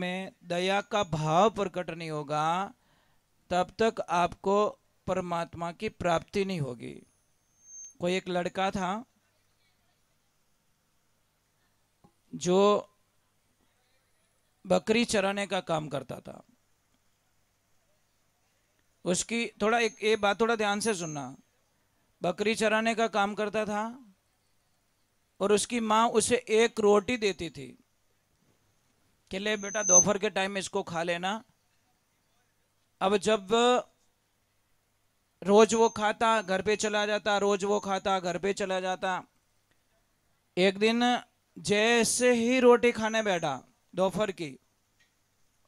में दया का भाव प्रकट नहीं होगा तब तक आपको परमात्मा की प्राप्ति नहीं होगी कोई एक लड़का था जो बकरी चराने का काम करता था उसकी थोड़ा एक ये बात थोड़ा ध्यान से सुनना बकरी चराने का काम करता था और उसकी माँ उसे एक रोटी देती थी कि ले बेटा दोपहर के टाइम इसको खा लेना अब जब रोज वो खाता घर पे चला जाता रोज वो खाता घर पे चला जाता एक दिन जैसे ही रोटी खाने बैठा दोपहर की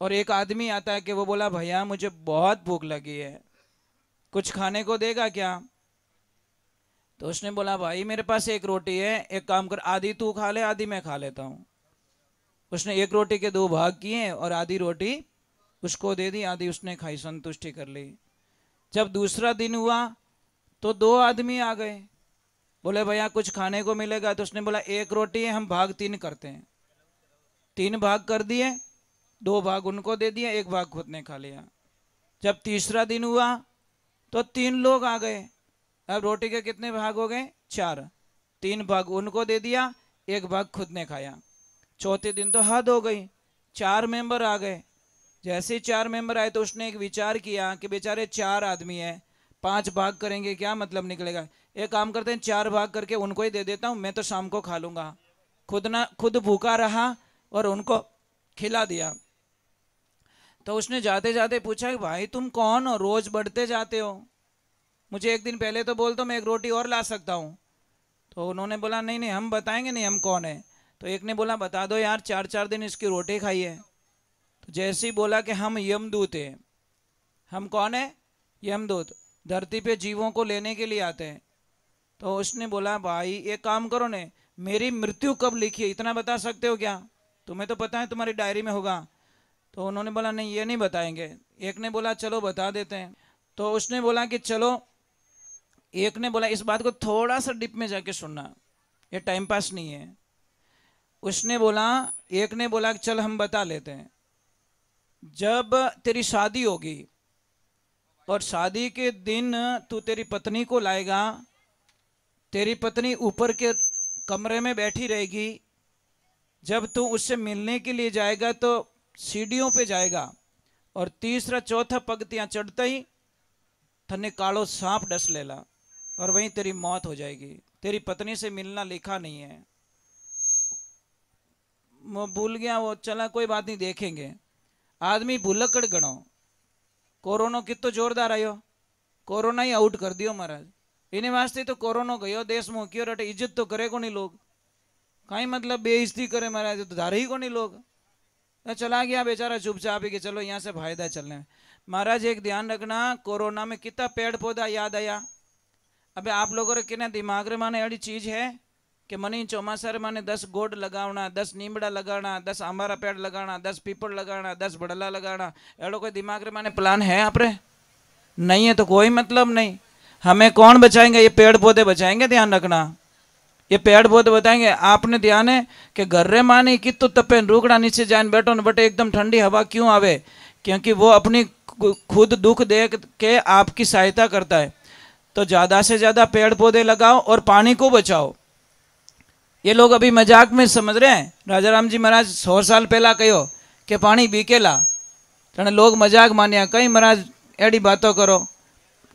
और एक आदमी आता है कि वो बोला भैया मुझे बहुत भूख लगी है कुछ खाने को देगा क्या तो उसने बोला भाई मेरे पास एक रोटी है एक काम कर आधी तू खा ले आधी मैं खा लेता हूँ उसने एक रोटी के दो भाग किए और आधी रोटी उसको दे दी आधी उसने खाई संतुष्टि कर ली जब दूसरा दिन हुआ तो दो आदमी आ गए बोले भैया कुछ खाने को मिलेगा तो उसने बोला एक रोटी है हम भाग तीन करते हैं तीन भाग कर दिए दो भाग उनको दे दिया एक भाग खुद ने खा लिया जब तीसरा दिन हुआ तो तीन लोग आ गए अब रोटी के कितने भाग हो गए चार तीन भाग उनको दे दिया एक भाग खुद ने खाया चौथे दिन तो हद हो गई चार मेंबर आ गए जैसे चार मेंबर आए तो उसने एक विचार किया कि बेचारे चार आदमी है पांच भाग करेंगे क्या मतलब निकलेगा एक काम करते हैं चार भाग करके उनको ही दे देता हूँ मैं तो शाम को खा लूंगा खुद ना खुद भूखा रहा और उनको खिला दिया तो उसने जाते जाते पूछा कि भाई तुम कौन हो रोज़ बढ़ते जाते हो मुझे एक दिन पहले तो बोल दो मैं एक रोटी और ला सकता हूँ तो उन्होंने बोला नहीं नहीं हम बताएंगे नहीं हम कौन है तो एक ने बोला बता दो यार चार चार दिन इसकी रोटी खाई है तो जैसे ही बोला कि हम यमदूत हैं हम कौन है यमदूत धरती पे जीवों को लेने के लिए आते हैं तो उसने बोला भाई एक काम करो ने मेरी मृत्यु कब लिखी है इतना बता सकते हो क्या तुम्हें तो पता है तुम्हारी डायरी में होगा तो उन्होंने बोला नहीं ये नहीं बताएंगे एक ने बोला चलो बता देते हैं तो उसने बोला कि चलो एक ने बोला इस बात को थोड़ा सा डिप में जाके सुनना ये टाइम पास नहीं है उसने बोला एक ने बोला कि चल हम बता लेते हैं जब तेरी शादी होगी और शादी के दिन तू तेरी पत्नी को लाएगा तेरी पत्नी ऊपर के कमरे में बैठी रहेगी जब तू उससे मिलने के लिए जाएगा तो सीढ़ियों पे जाएगा और तीसरा चौथा पगतियाँ चढ़ता ही थने कालो सांप डस लेला और वहीं तेरी मौत हो जाएगी तेरी पत्नी से मिलना लिखा नहीं है भूल गया वो चला कोई बात नहीं देखेंगे आदमी भूलकड़ गणो कोरोना कितो जोरदार आयो कोरोना ही आउट कर दियो महाराज इन वास्ते तो कोरोना गयो देश में क्यों रटे इज्जत तो करे को नहीं लोग कहीं मतलब बेइज्जती करे महाराज तो धारे ही को नहीं लोग चला गया बेचारा चुपचाप ही के चलो यहाँ से फायदा चल चलने महाराज एक ध्यान रखना कोरोना में कितना पेड़ पौधा याद आया अबे आप लोगों ने किना दिमाग रे माने अड़ी चीज है कि मनी चौमासर माने दस गोड लगाना दस नीमड़ा लगाना दस आंबारा पेड़ लगाना दस पीपड़ लगाना दस बड़ला लगाना अड़ो कोई दिमाग रे माने प्लान है आप रे नहीं है तो कोई मतलब नहीं हमें कौन बचाएंगे ये पेड़ पौधे बचाएंगे ध्यान रखना ये पेड़ पौधे बताएंगे आपने ध्यान है कि गर्रे माने कि तो तपे रुकड़ा नीचे जाए बैठो न बटे एकदम ठंडी हवा क्यों आवे क्योंकि वो अपनी खुद दुख देख के आपकी सहायता करता है तो ज़्यादा से ज़्यादा पेड़ पौधे लगाओ और पानी को बचाओ ये लोग अभी मजाक में समझ रहे हैं राजा राम जी महाराज सौ साल पहला कहो कि पानी बीकेला तेने लोग मजाक मानिया कहीं महाराज एड़ी बातों करो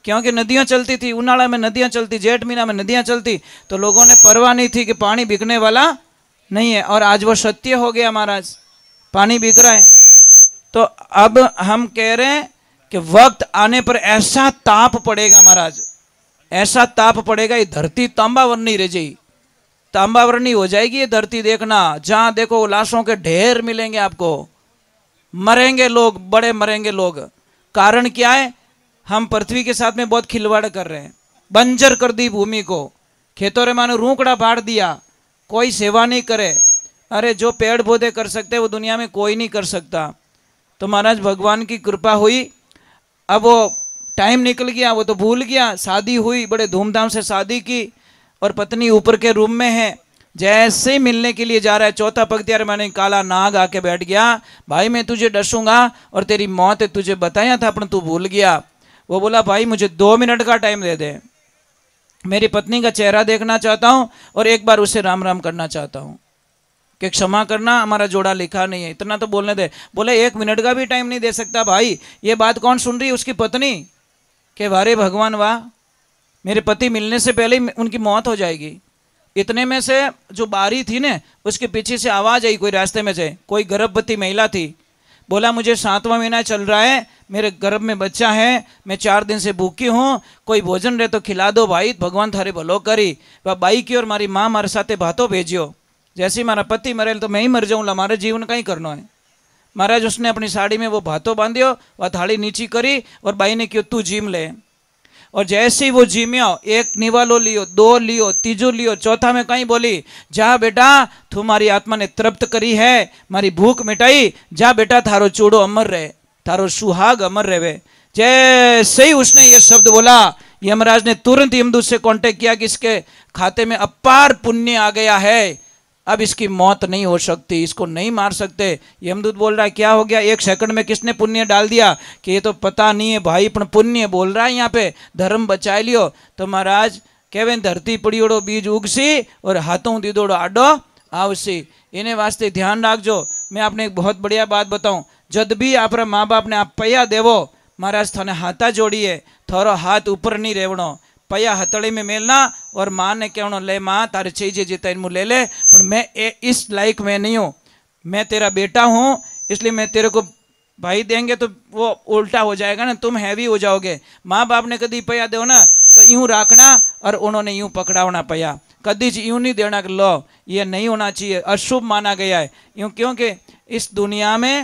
क्योंकि नदियाँ चलती थी उनाड़ा में नदियाँ चलती जेठ महीना में नदियाँ चलती तो लोगों ने परवाह नहीं थी कि पानी बिकने वाला नहीं है और आज वो सत्य हो गया महाराज पानी बिक रहा है तो अब हम कह रहे हैं कि वक्त आने पर ऐसा ताप पड़ेगा महाराज ऐसा ताप पड़ेगा ये धरती तांबा वन नहीं रह जाएगी तांबावरणी हो जाएगी ये धरती देखना जहाँ देखो लाशों के ढेर मिलेंगे आपको मरेंगे लोग बड़े मरेंगे लोग कारण क्या है हम पृथ्वी के साथ में बहुत खिलवाड़ कर रहे हैं बंजर कर दी भूमि को खेतों रे मानो रूकड़ा फाड़ दिया कोई सेवा नहीं करे अरे जो पेड़ पौधे कर सकते वो दुनिया में कोई नहीं कर सकता तो महाराज भगवान की कृपा हुई अब वो टाइम निकल गया वो तो भूल गया शादी हुई बड़े धूमधाम से शादी की और पत्नी ऊपर के रूम में है जैसे ही मिलने के लिए जा रहा है चौथा पग अरे मैंने काला नाग आके बैठ गया भाई मैं तुझे डसूंगा और तेरी मौत तुझे बताया था अपन तू भूल गया वो बोला भाई मुझे दो मिनट का टाइम दे दे मेरी पत्नी का चेहरा देखना चाहता हूँ और एक बार उसे राम राम करना चाहता हूँ कि क्षमा करना हमारा जोड़ा लिखा नहीं है इतना तो बोलने दे बोले एक मिनट का भी टाइम नहीं दे सकता भाई ये बात कौन सुन रही है उसकी पत्नी के वारे भगवान वाह मेरे पति मिलने से पहले ही उनकी मौत हो जाएगी इतने में से जो बारी थी ना उसके पीछे से आवाज़ आई कोई रास्ते में से कोई गर्भवती महिला थी बोला मुझे सातवां महीना चल रहा है मेरे गर्भ में बच्चा है मैं चार दिन से भूखी हूँ कोई भोजन रहे तो खिला दो भाई भगवान थारे भलो करी वह बाई की और मारी माँ मारे साथ भातों भेजियो जैसे ही पति मरे तो मैं ही मर जाऊँ हमारे जीवन का ही करना है महाराज उसने अपनी साड़ी में वो भातों बांधियो वह थाली नीची करी और बाई ने क्यों तू जीम ले और जैसे ही वो जिम्यो एक निवालो लियो दो लियो तीजो लियो चौथा में कहीं बोली जा बेटा तुम्हारी आत्मा ने तृप्त करी है मारी भूख मिटाई जा बेटा थारो चूड़ो अमर रहे थारो सुहाग अमर रहे जैसे ही उसने ये शब्द बोला यमराज ने तुरंत यमदूत से कांटेक्ट किया कि इसके खाते में अपार पुण्य आ गया है अब इसकी मौत नहीं हो सकती इसको नहीं मार सकते यमदूत बोल रहा है क्या हो गया एक सेकंड में किसने पुण्य डाल दिया कि ये तो पता नहीं है भाई पर पुण्य बोल रहा है यहाँ पे धर्म बचा लियो तो महाराज कहवे धरती पड़ी उड़ो बीज उगसी और हाथों दीदोड़ो आडो आवसी इन्हें वास्ते ध्यान रख जो मैं आपने एक बहुत बढ़िया बात बताऊँ जब भी आप माँ बाप ने आप पया देवो महाराज थोड़ा हाथा जोड़िए थोड़ा हाथ ऊपर नहीं रेवड़ो पया हथड़ी में मेलना और माँ ने कहना ले माँ तारे चाहिए जितना इनमें ले ले पर मैं ए, इस लायक में नहीं हूँ मैं तेरा बेटा हूँ इसलिए मैं तेरे को भाई देंगे तो वो उल्टा हो जाएगा ना तुम हैवी हो जाओगे माँ बाप ने कभी पया दो ना तो यूं राखना और उन्होंने यूं पकड़ावना पया कदीज यूं नहीं देना कि लो ये नहीं होना चाहिए अशुभ माना गया है यूं क्योंकि इस दुनिया में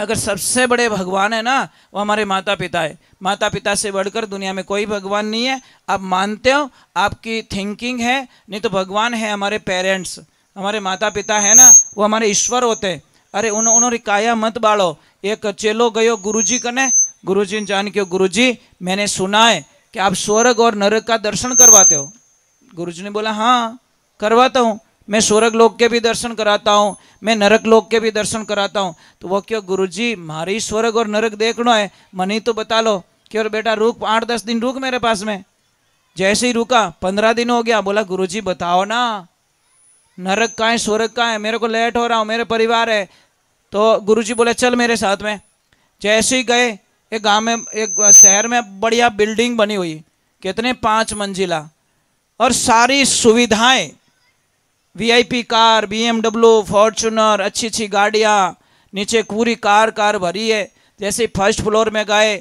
अगर सबसे बड़े भगवान है ना वो हमारे माता पिता है माता पिता से बढ़कर दुनिया में कोई भगवान नहीं है आप मानते हो आपकी थिंकिंग है नहीं तो भगवान है हमारे पेरेंट्स हमारे माता पिता है ना वो हमारे ईश्वर होते हैं अरे उन उन्होंने काया मत बाड़ो एक चेलो गयो जी कने जी ने जान के गुरु जी मैंने सुना है कि आप स्वर्ग और नरक का दर्शन करवाते हो गुरु जी ने बोला हाँ करवाता हूँ मैं स्वर्ग लोक के भी दर्शन कराता हूँ मैं नरक लोक के भी दर्शन कराता हूँ तो वो क्यों गुरु जी मारी स्वर्ग और नरक देखना है मनी तो बता लो क्यों बेटा रुक आठ दस दिन रुक मेरे पास में जैसे ही रुका पंद्रह दिन हो गया बोला गुरु जी बताओ ना नरक कहाँ है स्वर्ग कहाँ है मेरे को लेट हो रहा हूँ मेरे परिवार है तो गुरु जी बोले चल मेरे साथ में जैसे ही गए एक गाँव में एक शहर में बढ़िया बिल्डिंग बनी हुई कितने पाँच मंजिला और सारी सुविधाएं वीआईपी कार बीएमडब्ल्यू फॉर्चुनर अच्छी अच्छी गाड़ियाँ नीचे पूरी कार कार भरी है जैसे फर्स्ट फ्लोर में गए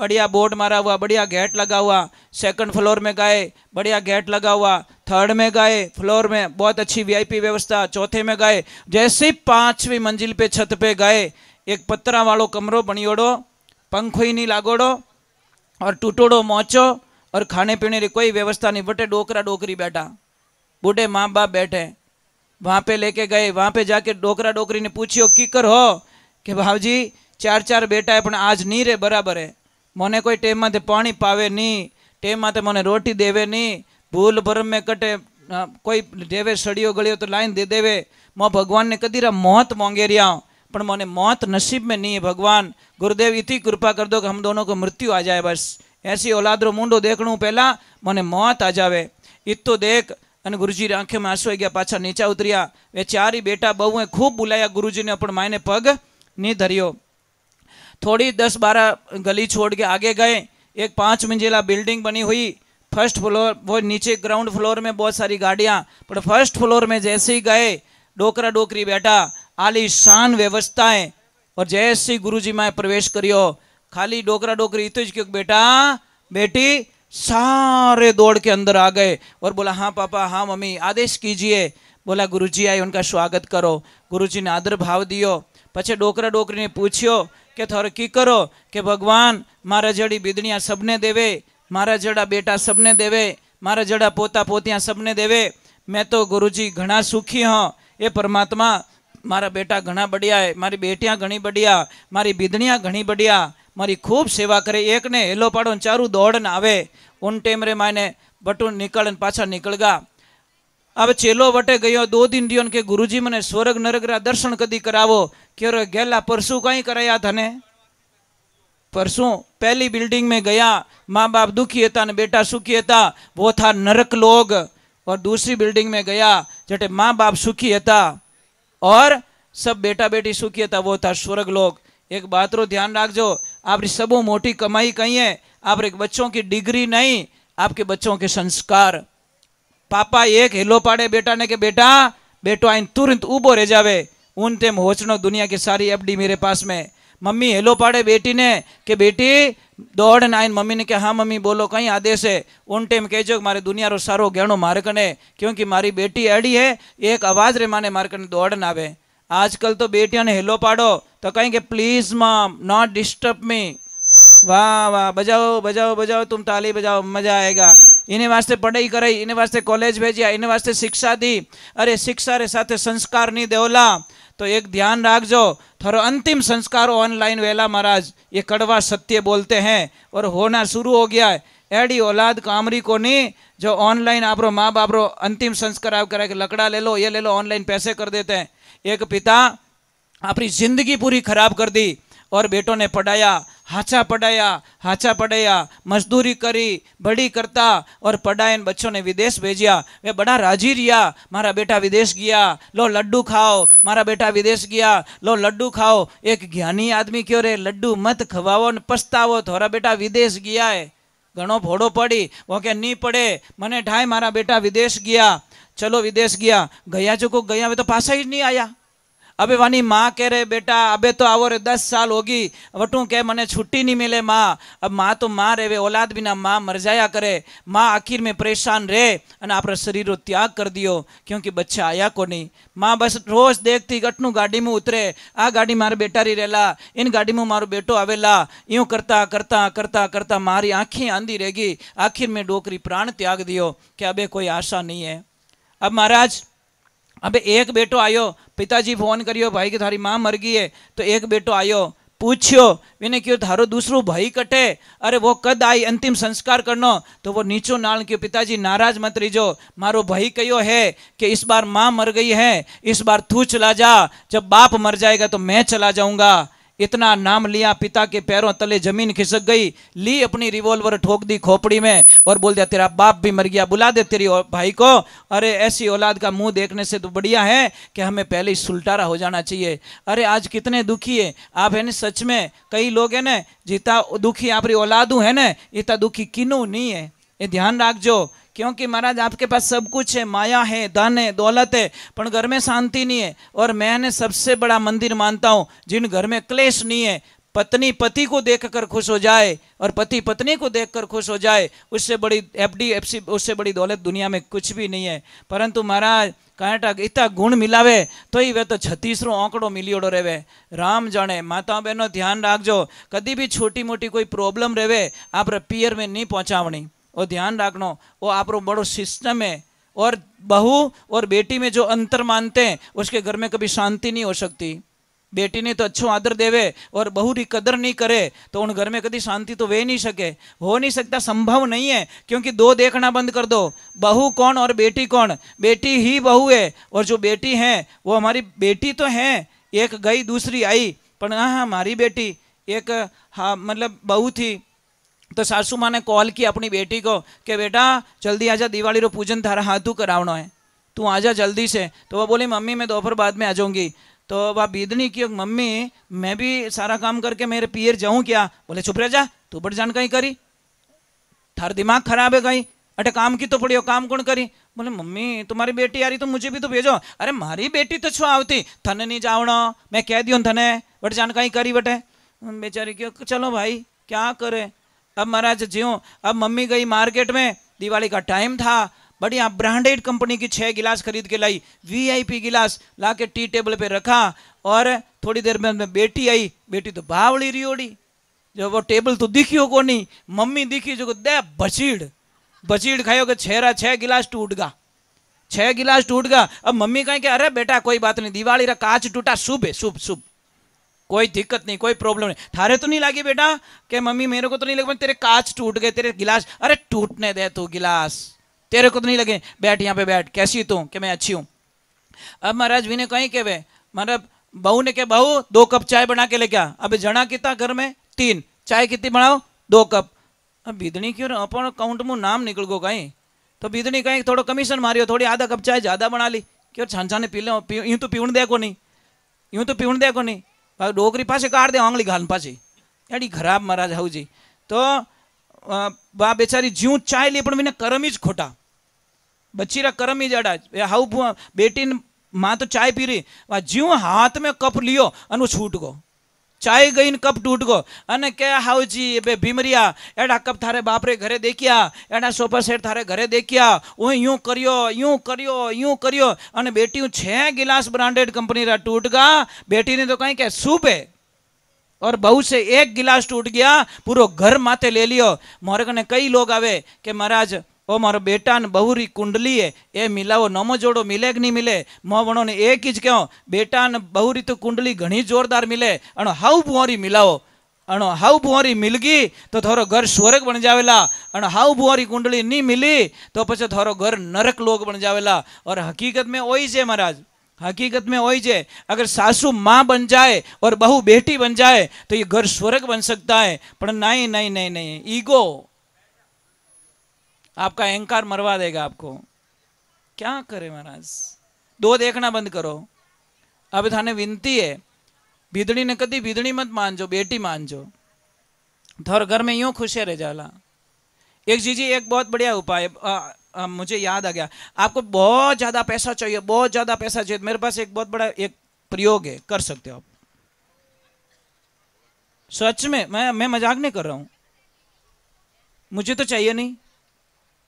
बढ़िया बोर्ड मारा हुआ बढ़िया गेट लगा हुआ सेकंड फ्लोर में गए बढ़िया गेट लगा हुआ थर्ड में गए फ्लोर में बहुत अच्छी वीआईपी व्यवस्था चौथे में गए जैसे पांचवी मंजिल पे छत पे गए एक पत्रा वालों कमरो बनियोड़ो पंखो ही नहीं लागोड़ो और टूटोड़ो मोचो और खाने पीने की कोई व्यवस्था नहीं बटे डोकरा डोकरी बैठा बूढ़े माँ बाप बैठे वहाँ पे लेके गए वहाँ पे जाके डोकरा डोकरी ने पूछियो किकर हो कि भाव जी चार चार बेटा है पर आज नहीं रे बराबर है मोने कोई टेम माते पानी पावे नहीं टेम माते मोने रोटी देवे नहीं भूल भरम में कटे कोई देवे सड़ियो गलियो तो लाइन दे देवे मो भगवान ने कदी मौत मांगे रिया पर मोने मौत नसीब में नहीं है भगवान गुरुदेव इतनी कृपा कर दो कि हम दोनों को मृत्यु आ जाए बस ऐसी औलाद रो मुंडो देख लूँ पहला मोने मौत आ जावे इत तो देख અને गया આંખમાં नीचा उतरिया वे चार ही बेटा એ ચારી બેટા બહુએ ખૂબ ने ગુરુજીને પણ ने पग नहीं धरियो थोड़ी दस बारह गली छोड़ के आगे गए एक पाँच मंजिला बिल्डिंग बनी हुई फर्स्ट फ्लोर वो नीचे ग्राउंड फ्लोर में बहुत सारी गाड़ियाँ पर फर्स्ट फ्लोर में जैसे ही गए डोकरा डोकरी बैठा आलीशान व्यवस्थाएं और जैसे ही गुरु जी प्रवेश करियो खाली डोकरा डोकरी तो क्यों बेटा बेटी सारे दौड़ के अंदर आ गए और बोला हाँ पापा हाँ मम्मी आदेश कीजिए बोला गुरुजी आए उनका स्वागत करो गुरुजी ने आदर भाव दियो पचे डोकर डोकर ने पूछियो कि थोर की करो कि भगवान मारा जड़ी बिदड़िया सबने देवे मारा जड़ा बेटा सबने देवे मारा जड़ा पोता पोतिया सबने देवे मैं तो गुरुजी घना सुखी हूँ ये परमात्मा मारा बेटा घना बढ़िया है मारी बेटियाँ घनी बढ़िया मारी बिदड़ियाँ घनी बढ़िया मरी खूब सेवा करे एक ने हेलो पाड़ो चारू दौड़न आए उन टेम रे मैंने बटू निकल पाचा निकल गया अब चेलो वटे गयो दो दिन दियो के गुरु जी मैंने स्वर्ग नरक रहा दर्शन कदी करावो क्यों गेला परसू कहीं कराया थाने परसों पहली बिल्डिंग में गया माँ बाप दुखी था ने बेटा सुखी था वो था नरक लोग और दूसरी बिल्डिंग में गया जटे माँ बाप सुखी था और सब बेटा बेटी सुखी था वो था स्वर्ग लोग एक बात रो ध्यान रखो आपकी सबो मोटी कमाई कहीं है आपके बच्चों की डिग्री नहीं आपके बच्चों के संस्कार पापा एक हेलो पाड़े बेटा ने के बेटा बेटो आइन तुरंत ऊबो रह जावे उन टेम होचनो दुनिया की सारी एफडी मेरे पास में मम्मी हेलो पाड़े बेटी ने के बेटी दौड़ ना आइन मम्मी ने कहा हाँ मम्मी बोलो कहीं आदेश है उन टाइम कहजो मारे दुनिया रो सारो गहणो मारे कने क्योंकि मारी बेटी अड़ी है एक आवाज़ रे माने मारकने दौड़ ना आवे आजकल तो बेटिया ने हेलो पाड़ो तो कहेंगे please mom not disturb me वाह वाह बजाओ बजाओ बजाओ तुम ताली बजाओ मजा आएगा इन्हें वास्ते पढ़ाई कराई इन्हें वास्ते कॉलेज भेजिया इन्हें वास्ते शिक्षा दी अरे शिक्षा रे साथ संस्कार नहीं देवला तो एक ध्यान रख जो थोड़ो अंतिम संस्कार ऑनलाइन वेला महाराज ये कड़वा सत्य बोलते हैं और होना शुरू हो गया है एडी औलाद कामरी को नहीं जो ऑनलाइन आप माँ बाप रो अंतिम संस्कार आप करा लकड़ा ले लो ये ले लो ऑनलाइन पैसे कर देते हैं एक पिता अपनी जिंदगी पूरी खराब कर दी और बेटों ने पढ़ाया हाचा पढ़ाया हाचा पढ़ाया मजदूरी करी बड़ी करता और पढ़ाए इन बच्चों ने विदेश भेजिया वे बड़ा राजी रिया मारा बेटा विदेश गया लो लड्डू खाओ मारा बेटा विदेश गया लो लड्डू खाओ एक ज्ञानी आदमी क्यों रे लड्डू मत खवाओ न पछतावो थोड़ा बेटा विदेश गया है घणो भोड़ो पड़ी वो क्या नहीं पड़े मने ठाए मारा बेटा विदेश गया चलो विदेश गया गया जो को गया तो पास ही नहीं आया अबे वानी माँ कह रहे बेटा अबे तो आओ रे दस साल होगी वटू कह मने छुट्टी नहीं मिले माँ अब माँ तो माँ रहे औलाद बिना माँ मर जाया करे माँ आखिर में परेशान रहे और आप शरीर त्याग कर दियो क्योंकि बच्चा आया को नहीं माँ बस रोज देखती गटनू गाड़ी में उतरे आ गाड़ी मारे बेटा री रहला इन गाड़ी में मारो बेटो आवेला यूँ करता करता करता करता मारी आँखें आंधी रहेगी आखिर में डोकरी प्राण त्याग दियो क्या अबे कोई आशा नहीं है अब महाराज अब एक बेटो आयो पिताजी फोन करियो भाई की थारी माँ मर गई है तो एक बेटो आयो पूछियो विने क्यों थारो दूसरो भाई कटे अरे वो कद आई अंतिम संस्कार करनो तो वो नीचो नाल क्यों पिताजी नाराज मत रिजो मारो भाई कहो है कि इस बार माँ मर गई है इस बार तू चला जा जब बाप मर जाएगा तो मैं चला जाऊंगा इतना नाम लिया पिता के पैरों तले जमीन खिसक गई ली अपनी रिवॉल्वर ठोक दी खोपड़ी में और बोल दिया तेरा बाप भी मर गया बुला दे तेरी भाई को अरे ऐसी औलाद का मुंह देखने से तो बढ़िया है कि हमें पहले ही सुलटारा हो जाना चाहिए अरे आज कितने दुखी है आप है ना सच में कई लोग है ना जितना दुखी आप औलादू है ना इतना दुखी किनू नहीं है ये ध्यान रख जो क्योंकि महाराज आपके पास सब कुछ है माया है धन है दौलत है पर घर में शांति नहीं है और मैंने सबसे बड़ा मंदिर मानता हूँ जिन घर में क्लेश नहीं है पत्नी पति को देखकर खुश हो जाए और पति पत्नी को देखकर खुश हो जाए उससे बड़ी एफ डी एफ सी उससे बड़ी दौलत दुनिया में कुछ भी नहीं है परंतु महाराज કાંટા ગીતા ગુણ મિલાવે तो એ વે તો છત્રીસરો આંકડો મિલિયોડો रहे राम जाने माता बहनों ध्यान रखो कभी भी छोटी मोटी कोई प्रॉब्लम रहे आप पियर में नहीं પહોંચાવણી और ध्यान रखना वो आप बड़ो सिस्टम है और बहू और बेटी में जो अंतर मानते हैं उसके घर में कभी शांति नहीं हो सकती बेटी ने तो अच्छो आदर देवे और बहू की कदर नहीं करे तो उन घर में कभी शांति तो वे नहीं सके हो नहीं सकता संभव नहीं है क्योंकि दो देखना बंद कर दो बहू कौन और बेटी कौन बेटी ही बहू है और जो बेटी है वो हमारी बेटी तो है एक गई दूसरी आई पर हाँ, हाँ हमारी बेटी एक हाँ मतलब बहू थी तो તો સાસુ માને કોલ કી આપણી બેટી કો કે બેટા જલ્દી दिवाली रो पूजन પૂજન તારા હાથું કરાવણો है तू आजा जल्दी से तो वह बोली मम्मी मैं दोपहर बाद में आ जाऊंगी तो वह बीदनी की मम्मी मैं भी सारा काम करके मेरे पियर जाऊं क्या बोले चुप रह जा तू बट जान कहीं करी थार दिमाग खराब है कहीं अटे काम की तो पड़ी हो काम कौन करी बोले मम्मी तुम्हारी बेटी आ रही तो मुझे भी तो भेजो अरे मारी बेटी तो छो आवती थने नहीं जाओ मैं कह दियो थने बट जान कहीं करी बटे बेचारी क्यों चलो भाई क्या करे अब महाराज जियो अब मम्मी गई मार्केट में दिवाली का टाइम था बढ़िया ब्रांडेड कंपनी की छह गिलास खरीद के लाई वीआईपी गिलास ला के टी टेबल पे रखा और थोड़ी देर में बेटी आई बेटी तो रही रियोड़ी जो वो टेबल तो दिखी हो को नहीं मम्मी दिखी जो दे बचीड़ बचीड़ खाओ कि छेरा छह गिलास टूट गा छह गिलास टूट गा अब मम्मी कहें कि अरे बेटा कोई बात नहीं दिवाली रहा कांच टूटा शुभ है शुभ शुभ कोई दिक्कत नहीं कोई प्रॉब्लम नहीं थारे तो नहीं लगी बेटा के मम्मी मेरे को तो नहीं लगे तेरे कांच टूट गए तेरे गिलास अरे टूटने दे तू गिलास तेरे को तो नहीं लगे बैठ यहाँ पे बैठ कैसी तू कि मैं अच्छी हूँ अब महाराज भी ने कहीं के वे मतलब बहू ने कह बहू दो कप चाय बना के ले क्या अब जना कितना घर में तीन चाय कितनी बनाओ दो कप अब बिदनी क्यों अपन अकाउंट में नाम निकल गो कहीं तो बिदनी कहीं थोड़ा कमीशन मारियो थोड़ी आधा कप चाय ज़्यादा बना ली क्यों छान छाने पी लो यूं तो पीवन दे को नहीं यूं तो पीवन दे को नहीं ડોકરી પાસે કાઢ દે આંગળી ઘાલ પાછી એડી ખરાબ મહારાજ હાઉજી તો બા બેચારી જીવ ચાયલી પણ મને કરમી જ ખોટા બચ્ચીરા કરમી જ અડા હાઉ બેટીન માં તો ચાય પી રહી જીવ હાથ મેં કપ લ્યો અને છૂટકો चाय गईन कप टूट गो अने क्या हाउ जी बे भीमरिया एडा कप थारे बाप रे घरे देखिया एडा सोफा सेट थारे घरे देखिया ओ यूं करियो यूं करियो यूं करियो अने बेटी छे गिलास ब्रांडेड कंपनी रा टूट गा बेटी ने तो कहीं के सूप है और बहु से एक गिलास टूट गया पूरा घर माते ले लियो मोरे कने कई लोग आवे के महाराज ओ मारो बेटा ने बहुरी कुंडली है ए मिलाओ नमो जोड़ो मिले कि नहीं मिले मणो ने एक ही कहो बेटा ने बहुरी तो कुंडली घनी जोरदार मिले अण हाउ भुआरी मिलाओ अणो हाउ भुआरी मिल गई तो थोड़ा घर स्वर्ग बन जावेला अण हाउ भुआरी कुंडली नहीं मिली तो पे थोड़ा घर नरक लोग बन जावेला और हकीकत में ओ जे महाराज हकीकत में वही जे अगर सासू माँ बन जाए और बहू बेटी बन जाए तो ये घर स्वर्ग बन सकता है पर नहीं नहीं नहीं नहीं ईगो आपका अहंकार मरवा देगा आपको क्या करे महाराज दो देखना बंद करो अब थाने विनती है भिदड़ी ने कदी भिदड़ी मत मान जो बेटी मान जो थोर घर में यूं खुशे रह जाला एक जी जी एक बहुत बढ़िया उपाय मुझे याद आ गया आपको बहुत ज़्यादा पैसा चाहिए बहुत ज़्यादा पैसा चाहिए तो मेरे पास एक बहुत बड़ा एक प्रयोग है कर सकते हो आप सच में मैं मैं मजाक नहीं कर रहा हूं मुझे तो चाहिए नहीं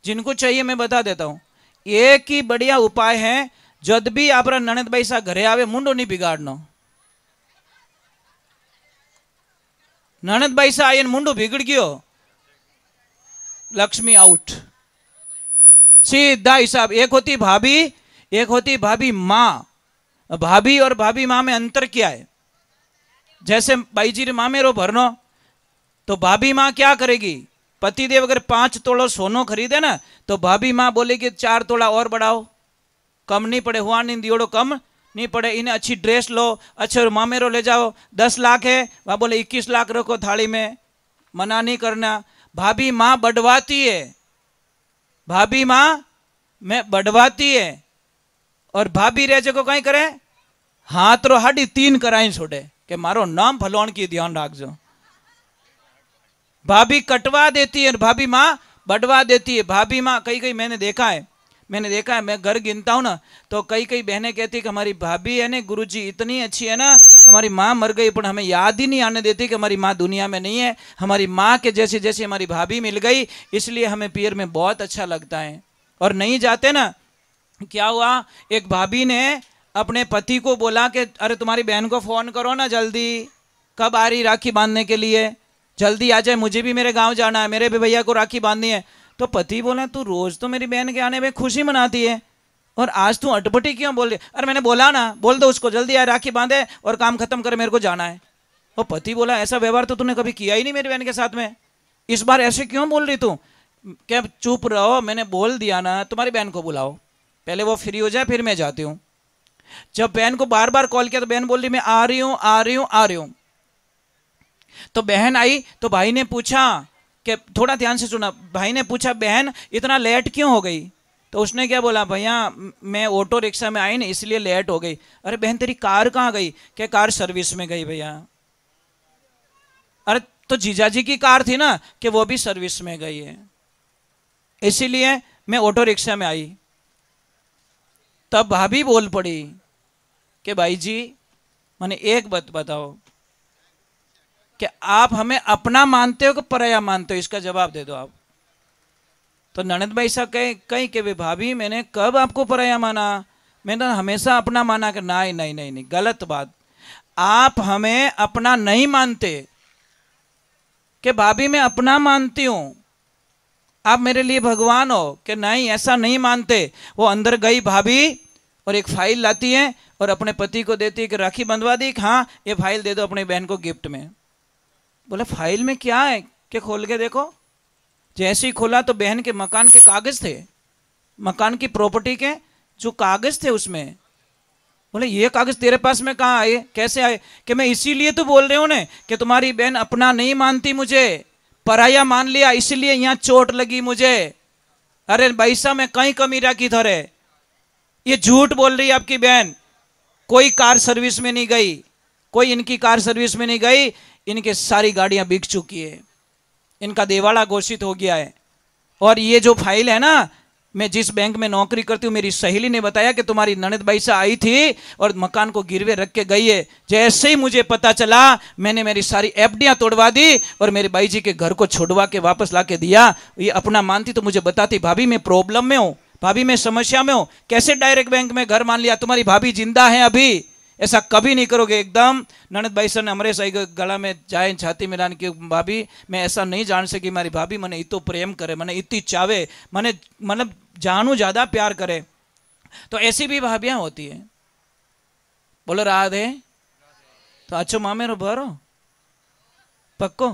जिनको चाहिए मैं बता देता हूँ एक ही बढ़िया उपाय है जद भी आप ननद भाई सा घरे आवे मुंडो नहीं बिगाड़नो ननद भाई સા मुंडो बिगड़ ભીગડ ગયો લક્ષ્મી આઉટ સીધા હિસાબ એક હોતી एक होती भाभी माँ भाभी और भाभी माँ में अंतर क्या है जैसे बाईजी माँ मेरो भरनो तो भाभी माँ क्या करेगी पति देव अगर पांच तोड़ा सोनो खरीदे ना तो भाभी माँ बोलेगी चार तोड़ा और बढ़ाओ कम नहीं पड़े हुआ नहीं दियोड़ो कम नहीं पड़े इन्हें अच्छी ड्रेस लो अच्छे मामेरो ले जाओ दस लाख है वहाँ बोले इक्कीस लाख रखो थाली में मना नहीं करना भाभी माँ बढ़वाती है भाभी माँ मैं बढ़वाती है और भाभी रह जगो कहीं करे हाथ रो हाडी तीन कराई छोड़े के मारो नाम फलोण की ध्यान जाओ भाभी कटवा देती है भाभी माँ बटवा देती है भाभी माँ कई कई मैंने देखा है मैंने देखा है मैं घर गिनता हूँ ना तो कई कई बहनें कहती कि हमारी भाभी है ना गुरु जी इतनी अच्छी है ना हमारी माँ मर गई पर हमें याद ही नहीं आने देती कि हमारी माँ दुनिया में नहीं है हमारी माँ के जैसे जैसे हमारी भाभी मिल गई इसलिए हमें पियर में बहुत अच्छा लगता है और नहीं जाते ना क्या हुआ एक भाभी ने अपने पति को बोला कि अरे तुम्हारी बहन को फ़ोन करो ना जल्दी कब आ रही राखी बांधने के लिए जल्दी आ जाए मुझे भी मेरे गांव जाना है मेरे भी भैया को राखी बांधनी है तो पति बोला तू रोज तो मेरी बहन के आने में खुशी मनाती है और आज तू अटपटी क्यों बोल रही अरे मैंने बोला ना बोल दो उसको जल्दी आए राखी बांधे और काम खत्म कर मेरे को जाना है और तो पति बोला ऐसा व्यवहार तो तूने कभी किया ही नहीं मेरी बहन के साथ में इस बार ऐसे क्यों बोल रही तू क्या चुप रहो मैंने बोल दिया ना तुम्हारी बहन को बुलाओ पहले वो फ्री हो जाए फिर मैं जाती हूँ जब बहन को बार बार कॉल किया तो बहन बोल रही मैं आ रही हूँ आ रही हूँ आ रही हूँ तो बहन आई तो भाई ने पूछा कि थोड़ा ध्यान से सुना भाई ने पूछा बहन इतना लेट क्यों हो गई तो उसने क्या बोला भैया मैं ऑटो रिक्शा में आई ना इसलिए लेट हो गई अरे बहन तेरी कार कहाँ गई क्या कार सर्विस में गई भैया अरे तो जीजा जी की कार थी ना कि वो भी सर्विस में गई है इसीलिए मैं ऑटो रिक्शा में आई तब भाभी बोल पड़ी कि भाई जी मैंने एक बात बताओ कि आप हमें अपना मानते हो कि पराया मानते हो इसका जवाब दे दो आप तो ननद भाई साहब कहे कहीं के भी भाभी मैंने कब आपको पराया माना मैंने हमेशा अपना माना कि नहीं नहीं नहीं नहीं गलत बात आप हमें अपना नहीं मानते कि भाभी मैं अपना मानती हूं आप मेरे लिए भगवान हो कि नहीं ऐसा नहीं मानते वो अंदर गई भाभी और एक फाइल लाती है और अपने पति को देती है कि राखी बंधवा दी हाँ ये फाइल दे दो अपनी बहन को गिफ्ट में बोला फाइल में क्या है के खोल के देखो जैसे ही खोला तो बहन के मकान के कागज थे मकान की प्रॉपर्टी के जो कागज थे उसमें बोले ये कागज तेरे पास में कहाँ आए कैसे आए कि मैं इसीलिए तो बोल रहे हूँ ना कि तुम्हारी बहन अपना नहीं मानती मुझे पराया मान लिया इसलिए यहाँ चोट लगी मुझे अरे बैसा में कहीं कमी रखी धरे ये झूठ बोल रही आपकी बहन कोई कार सर्विस में नहीं गई कोई इनकी कार सर्विस में नहीं गई इनके सारी गाड़ियां बिक चुकी है इनका देवाड़ा घोषित हो गया है और ये जो फाइल है ना मैं जिस बैंक में नौकरी करती हूँ मेरी सहेली ने बताया कि तुम्हारी ननद भाई से आई थी और मकान को गिरवे रख के गई है जैसे ही मुझे पता चला मैंने मेरी सारी एफडियां तोड़वा दी और मेरे भाई जी के घर को छोड़वा के वापस ला के दिया ये अपना मानती तो मुझे बताती भाभी मैं प्रॉब्लम में हूँ भाभी मैं समस्या में हूँ कैसे डायरेक्ट बैंक में घर मान लिया तुम्हारी भाभी जिंदा है अभी ऐसा कभी नहीं करोगे एकदम ननद भाई सर ने हमारे सही गला में जाए छाती मिलाने की भाभी मैं ऐसा नहीं जान सकी मारी भाभी मैंने इतो प्रेम करे मैंने इतनी चावे मैंने मतलब जानू ज़्यादा प्यार करे तो ऐसी भी भाभियां होती है बोलो राधे तो अच्छो रो भरो पक्को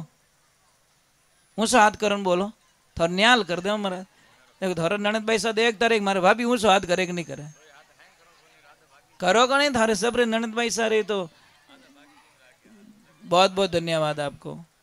ऊँचो हाथ करो बोलो थोड़ा न्याल कर दो मारा देखो थोड़ा ननद भाई साहब एक तारीख मारे भाभी ऊँस हाथ करे कि नहीं करे करो का नहीं थारे सब्र ननद भाई सारे तो बहुत बहुत धन्यवाद आपको